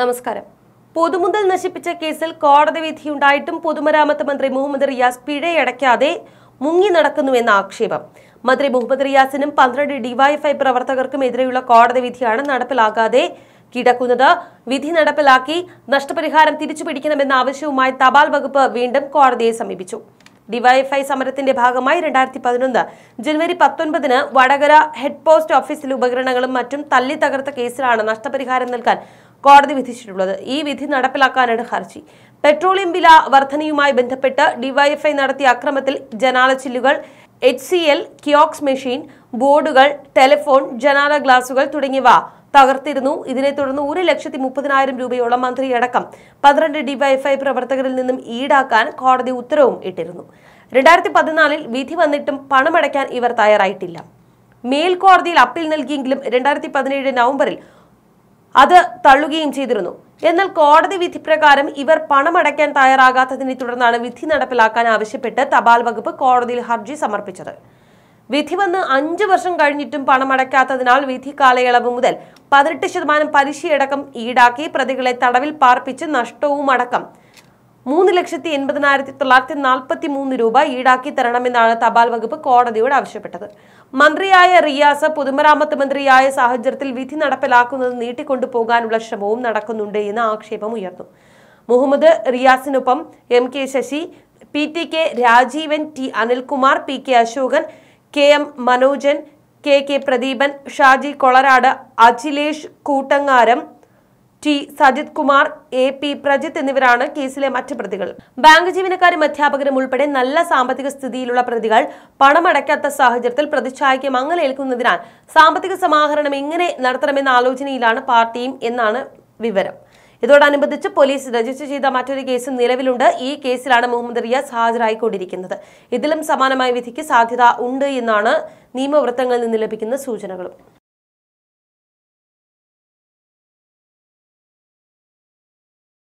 നമസ്കാരം പൊതുമുതൽ നശിപ്പിച്ച കേസിൽ കോടതി വിധിയുണ്ടായിട്ടും പൊതുമരാമത്ത് മന്ത്രി മുഹമ്മദ് റിയാസ് പിഴയടയ്ക്കാതെ മുങ്ങി നടക്കുന്നുവെന്ന ആക്ഷേപം മന്ത്രി മുഹമ്മദ് റിയാസിനും പന്ത്രണ്ട് ഡിവൈഎഫ്ഐ പ്രവർത്തകർക്കും എതിരെയുള്ള കോടതി വിധിയാണ് നടപ്പിലാകാതെ കിടക്കുന്നത് വിധി നടപ്പിലാക്കി നഷ്ടപരിഹാരം തിരിച്ചുപിടിക്കണമെന്ന ആവശ്യവുമായി തപാൽ വകുപ്പ് വീണ്ടും കോടതിയെ സമീപിച്ചു ഡിവൈഎഫ്ഐ സമരത്തിന്റെ ഭാഗമായി രണ്ടായിരത്തി പതിനൊന്ന് ജനുവരി പത്തൊൻപതിന് വടകര ഹെഡ് പോസ്റ്റ് ഓഫീസിലെ ഉപകരണങ്ങളും മറ്റും തല്ലി തകർത്ത കേസിലാണ് നഷ്ടപരിഹാരം നൽകാൻ കോടതി വിധിച്ചിട്ടുള്ളത് ഈ വിധി നടപ്പിലാക്കാനാണ് ഹർജി പെട്രോളിയം വില വർധനയുമായി ബന്ധപ്പെട്ട് ഡിവൈഎഫ്ഐ നടത്തിയ അക്രമത്തിൽ ജനാല ചില്ലുകൾ H C L kiosk machine ബോർഡുകൾ ടെലിഫോൺ ജനാല ഗ്ലാസുകൾ തുടങ്ങിയവ തകർത്തിരുന്നു ഇതിനെ തുടർന്ന് ഒരു ലക്ഷത്തി മുപ്പതിനായിരം രൂപയോളം മന്ത്രിയടക്കം പന്ത്രണ്ട് ഡിവൈഎഫ്ഐ പ്രവർത്തകരിൽ നിന്നും ഈടാക്കാൻ കോടതി ഉത്തരവും ഇട്ടിരുന്നു രണ്ടായിരത്തി പതിനാലിൽ വിധി വന്നിട്ടും പണമടയ്ക്കാൻ ഇവർ തയ്യാറായിട്ടില്ല മേൽക്കോടതിയിൽ അപ്പീൽ നൽകിയെങ്കിലും രണ്ടായിരത്തി പതിനേഴ് നവംബറിൽ അത് തള്ളുകയും ചെയ്തിരുന്നു എന്നാൽ കോടതി വിധി പ്രകാരം ഇവർ പണമടയ്ക്കാൻ തയ്യാറാകാത്തതിനെ തുടർന്നാണ് വിധി നടപ്പിലാക്കാൻ ആവശ്യപ്പെട്ട് തപാൽ വകുപ്പ് കോടതിയിൽ ഹർജി സമർപ്പിച്ചത് വിധി വന്ന് അഞ്ചു വർഷം കഴിഞ്ഞിട്ടും പണമടയ്ക്കാത്തതിനാൽ വിധി കാലയളവ് മുതൽ പതിനെട്ട് ശതമാനം പലിശയടക്കം ഈടാക്കി പ്രതികളെ തടവിൽ പാർപ്പിച്ച് നഷ്ടവും അടക്കം മൂന്ന് ലക്ഷത്തി എൺപതിനായിരത്തി തൊള്ളായിരത്തി നാൽപ്പത്തി മൂന്ന് രൂപ ഈടാക്കി തരണമെന്നാണ് തപാൽ വകുപ്പ് കോടതിയോട് ആവശ്യപ്പെട്ടത് മന്ത്രിയായ റിയാസ് പൊതുമരാമത്ത് മന്ത്രിയായ സാഹചര്യത്തിൽ വിധി നടപ്പിലാക്കുന്നത് നീട്ടിക്കൊണ്ടുപോകാനുള്ള ശ്രമവും നടക്കുന്നുണ്ട് എന്ന് ആക്ഷേപം ഉയർന്നു മുഹമ്മദ് റിയാസിനൊപ്പം M K Sasi P T K Rajeevan T Anilkumar P K Asokan K M Manojan K K Pradeepan Shaji Kolarad Akhilesh Koottangaram T Sajith Kumar A P Prajith എന്നിവരാണ് കേസിലെ മറ്റ് പ്രതികൾ ബാങ്ക് ജീവനക്കാരും അധ്യാപകരും ഉൾപ്പെടെ നല്ല സാമ്പത്തിക സ്ഥിതിയിലുള്ള പ്രതികൾ പണമടയ്ക്കാത്ത സാഹചര്യത്തിൽ പ്രതിച്ഛായയ്ക്ക് മങ്ങലേൽക്കുന്നതിനാൽ സാമ്പത്തിക സമാഹരണം എങ്ങനെ നടത്തണമെന്ന ആലോചനയിലാണ് പാർട്ടിയും എന്നാണ് വിവരം ഇതോടനുബന്ധിച്ച് പോലീസ് രജിസ്റ്റർ ചെയ്ത മറ്റൊരു കേസും നിലവിലുണ്ട് ഈ കേസിലാണ് മുഹമ്മദ് റിയാസ് ഹാജരായിക്കൊണ്ടിരിക്കുന്നത് ഇതിലും സമാനമായ വിധിക്ക് സാധ്യത ഉണ്ട് എന്നാണ് നിയമവൃത്തങ്ങളിൽ നിന്ന് ലഭിക്കുന്ന സൂചനകളും